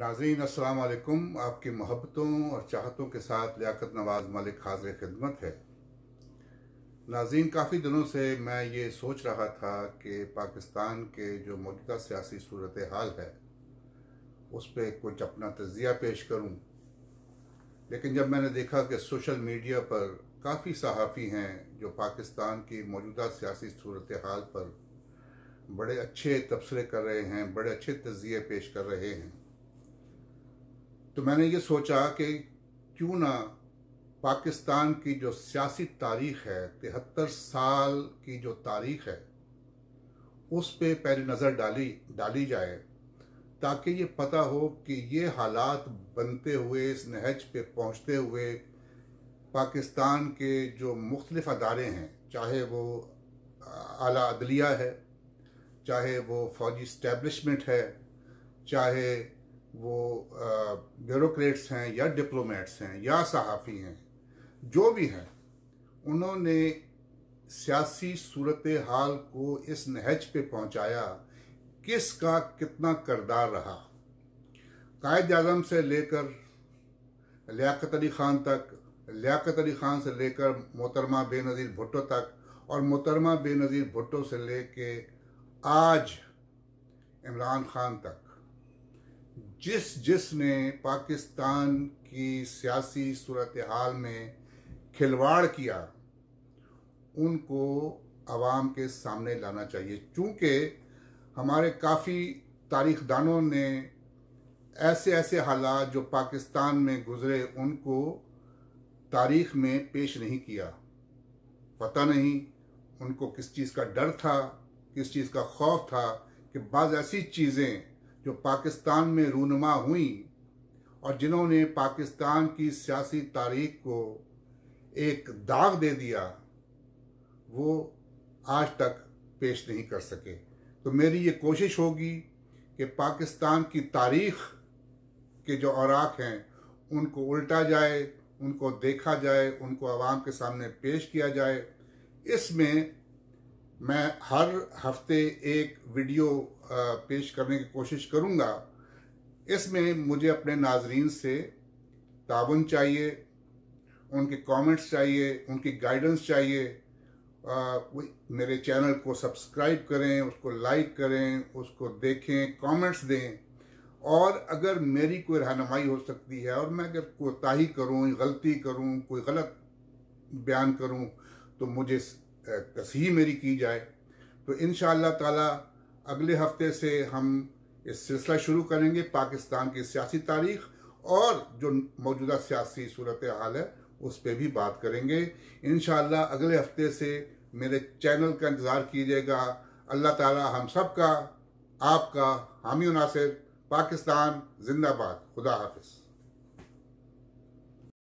नाजीन असलकुम आपकी मोहब्बतों और चाहतों के साथ लियाकत नवाज मलिक हाजिर खिदमत है नाजीन काफ़ी दिनों से मैं ये सोच रहा था कि पाकिस्तान के जो मौजूदा सियासी सूरत हाल है उस पर कुछ अपना तजिया पेश करूँ लेकिन जब मैंने देखा कि सोशल मीडिया पर काफ़ी सहाफ़ी हैं जो पाकिस्तान की मौजूदा सियासी सूरत हाल पर बड़े अच्छे तबसरे कर रहे हैं बड़े अच्छे तजिए पेश कर रहे हैं तो मैंने ये सोचा कि क्यों ना पाकिस्तान की जो सियासी तारीख है तिहत्तर साल की जो तारीख है उस पे पहले नज़र डाली डाली जाए ताकि ये पता हो कि ये हालात बनते हुए इस नहज पे पहुंचते हुए पाकिस्तान के जो मुख्तलिफ अदारे हैं चाहे वो आला अदलिया है चाहे वो फौजी इस्टेबलिशमेंट है चाहे वो ब्यूरोक्रेट्स हैं या डिप्लोमेट्स हैं या सहाफ़ी हैं जो भी हैं उन्होंने सियासी सूरत हाल को इस नहज पे पहुंचाया किसका कितना करदार रहा कायद अजम से लेकर लियाकत अली ख़ान तक लियाकत अली ख़ान से लेकर मोहतरमा बेनज़ीर भुट्टो तक और मोहतरमा बेनज़ीर भुट्टो से कर आज इमरान खान तक जिस जिसने पाकिस्तान की सियासी सूरत हाल में खिलवाड़ किया उनको आवाम के सामने लाना चाहिए चूँकि हमारे काफ़ी तारीख़दानों ने ऐसे ऐसे हालात जो पाकिस्तान में गुजरे उनको तारीख में पेश नहीं किया पता नहीं उनको किस चीज़ का डर था किस चीज़ का खौफ था कि बाज़ ऐसी चीज़ें जो पाकिस्तान में रूनमा हुई और जिन्होंने पाकिस्तान की सियासी तारीख को एक दाग दे दिया वो आज तक पेश नहीं कर सके तो मेरी ये कोशिश होगी कि पाकिस्तान की तारीख के जो औराक हैं उनको उल्टा जाए उनको देखा जाए उनको आवाम के सामने पेश किया जाए इसमें मैं हर हफ्ते एक वीडियो पेश करने की कोशिश करूँगा इसमें मुझे अपने नाजरीन से ताबन चाहिए उनके कमेंट्स चाहिए उनकी गाइडेंस चाहिए आ, मेरे चैनल को सब्सक्राइब करें उसको लाइक करें उसको देखें कमेंट्स दें और अगर मेरी कोई रहनमाई हो सकती है और मैं अगर कोताही करूं गलती करूं कोई गलत बयान करूं तो मुझे तस्ही मेरी की जाए तो इन ताला अगले हफ्ते से हम इस सिलसिला शुरू करेंगे पाकिस्तान की सियासी तारीख और जो मौजूदा सियासी सूरत हाल है उस पर भी बात करेंगे इन अगले हफ्ते से मेरे चैनल का इंतज़ार कीजिएगा अल्लाह ताला हम सब का आपका हामी नासिर पाकिस्तान जिंदाबाद खुदा हाफिज़